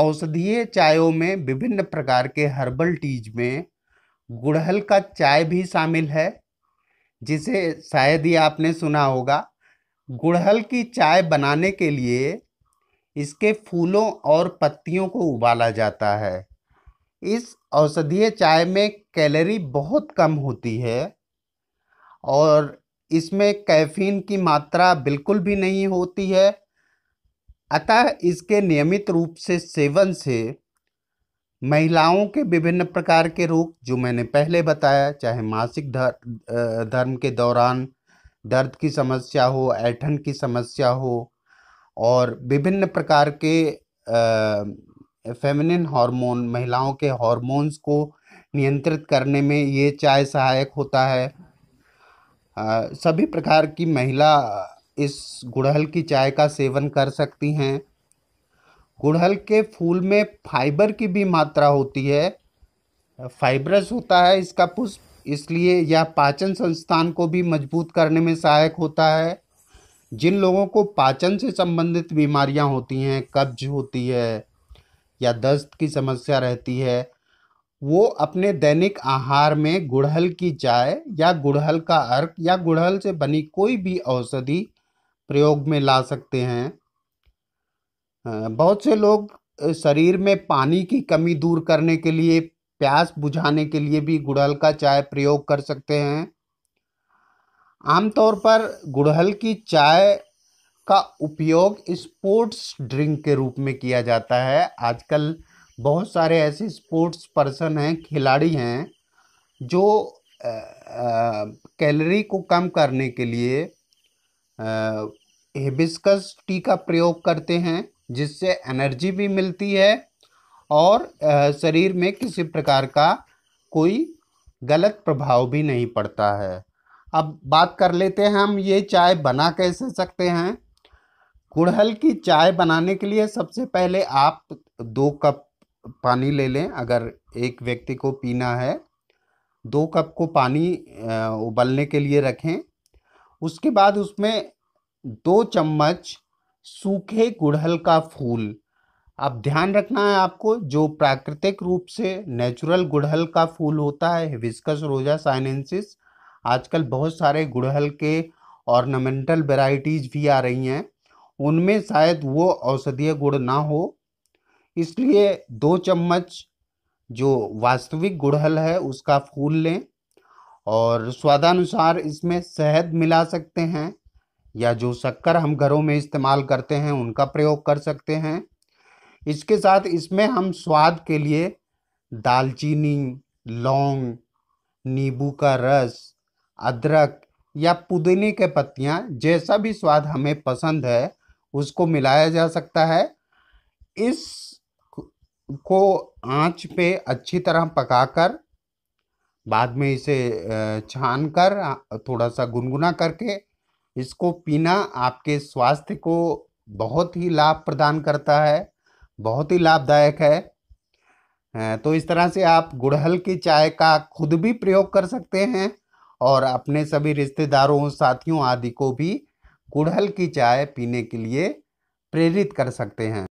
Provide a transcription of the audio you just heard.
औषधीय चायों में विभिन्न प्रकार के हर्बल टीज में गुड़हल का चाय भी शामिल है जिसे शायद ही आपने सुना होगा गुड़हल की चाय बनाने के लिए इसके फूलों और पत्तियों को उबाला जाता है इस औषधीय चाय में कैलोरी बहुत कम होती है और इसमें कैफीन की मात्रा बिल्कुल भी नहीं होती है अतः इसके नियमित रूप से सेवन से महिलाओं के विभिन्न प्रकार के रोग जो मैंने पहले बताया चाहे मासिक धर धर्म के दौरान दर्द की समस्या हो ऐठन की समस्या हो और विभिन्न प्रकार के फेमिनिन हार्मोन महिलाओं के हार्मोन्स को नियंत्रित करने में ये चाय सहायक होता है आ, सभी प्रकार की महिला इस गुड़हल की चाय का सेवन कर सकती हैं गुड़हल के फूल में फाइबर की भी मात्रा होती है फाइबरस होता है इसका पुष्प इसलिए यह पाचन संस्थान को भी मजबूत करने में सहायक होता है जिन लोगों को पाचन से संबंधित बीमारियां होती हैं कब्ज होती है या दस्त की समस्या रहती है वो अपने दैनिक आहार में गुड़हल की चाय या गुड़हल का अर्क या गुड़हल से बनी कोई भी औषधि प्रयोग में ला सकते हैं बहुत से लोग शरीर में पानी की कमी दूर करने के लिए प्यास बुझाने के लिए भी गुड़हल का चाय प्रयोग कर सकते हैं आमतौर पर गुड़हल की चाय का उपयोग स्पोर्ट्स ड्रिंक के रूप में किया जाता है आजकल बहुत सारे ऐसे स्पोर्ट्स पर्सन हैं खिलाड़ी हैं जो कैलोरी को कम करने के लिए हिबिस्कस टी का प्रयोग करते हैं जिससे एनर्जी भी मिलती है और शरीर में किसी प्रकार का कोई गलत प्रभाव भी नहीं पड़ता है अब बात कर लेते हैं हम ये चाय बना कैसे सकते हैं गुड़हल की चाय बनाने के लिए सबसे पहले आप दो कप पानी ले लें अगर एक व्यक्ति को पीना है दो कप को पानी उबलने के लिए रखें उसके बाद उसमें दो चम्मच सूखे गुड़हल का फूल अब ध्यान रखना है आपको जो प्राकृतिक रूप से नेचुरल गुड़हल का फूल होता है हिबिस्कस रोजा साइनेंसिस आजकल बहुत सारे गुड़हल के ऑर्नामेंटल वेराइटीज़ भी आ रही हैं उनमें शायद वो औषधीय गुड़ ना हो इसलिए दो चम्मच जो वास्तविक गुड़हल है उसका फूल लें और स्वादानुसार इसमें शहद मिला सकते हैं या जो शक्कर हम घरों में इस्तेमाल करते हैं उनका प्रयोग कर सकते हैं इसके साथ इसमें हम स्वाद के लिए दालचीनी लौंग नींबू का रस अदरक या पुदीने के पत्तियाँ जैसा भी स्वाद हमें पसंद है उसको मिलाया जा सकता है इस को आंच पे अच्छी तरह पकाकर बाद में इसे छान कर थोड़ा सा गुनगुना करके इसको पीना आपके स्वास्थ्य को बहुत ही लाभ प्रदान करता है बहुत ही लाभदायक है तो इस तरह से आप गुड़हल की चाय का खुद भी प्रयोग कर सकते हैं और अपने सभी रिश्तेदारों साथियों आदि को भी गुड़हल की चाय पीने के लिए प्रेरित कर सकते हैं